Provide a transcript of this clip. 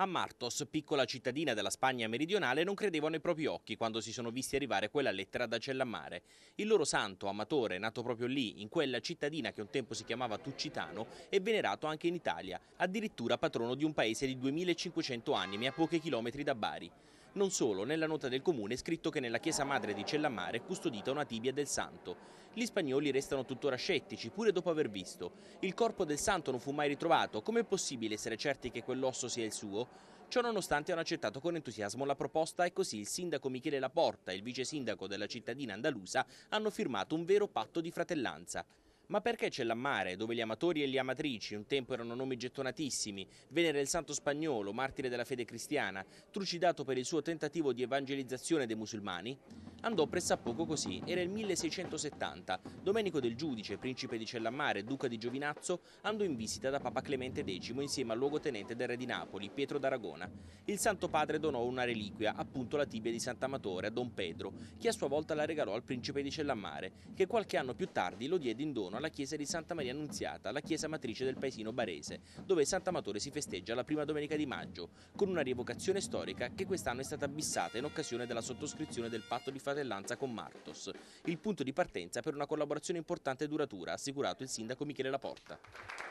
A Martos, piccola cittadina della Spagna meridionale, non credevano ai propri occhi quando si sono visti arrivare quella lettera da Cellammare. Il loro santo, amatore, nato proprio lì, in quella cittadina che un tempo si chiamava Tuccitano, è venerato anche in Italia, addirittura patrono di un paese di 2500 anni a pochi chilometri da Bari. Non solo, nella nota del comune è scritto che nella chiesa madre di Cellammare è custodita una tibia del santo. Gli spagnoli restano tuttora scettici, pure dopo aver visto. Il corpo del santo non fu mai ritrovato, com'è possibile essere certi che quell'osso sia il suo? Stato. Ciononostante hanno accettato con entusiasmo la proposta e così il sindaco Michele Laporta e il vice sindaco della cittadina andalusa hanno firmato un vero patto di fratellanza. Ma perché Cellammare, dove gli amatori e gli amatrici un tempo erano nomi gettonatissimi, venere il santo spagnolo, martire della fede cristiana, trucidato per il suo tentativo di evangelizzazione dei musulmani? andò pressappoco così. Era il 1670. Domenico del Giudice, principe di Cellammare, duca di Giovinazzo, andò in visita da Papa Clemente X insieme al luogotenente del re di Napoli, Pietro d'Aragona. Il Santo Padre donò una reliquia, appunto la tibia di Sant'Amatore, a Don Pedro, che a sua volta la regalò al principe di Cellammare, che qualche anno più tardi lo diede in dono alla chiesa di Santa Maria Annunziata, la chiesa matrice del paesino barese, dove Sant'Amatore si festeggia la prima domenica di maggio, con una rievocazione storica che quest'anno è stata bissata in occasione della sottoscrizione del patto di fratellanza con Martos, il punto di partenza per una collaborazione importante e duratura, ha assicurato il sindaco Michele Laporta.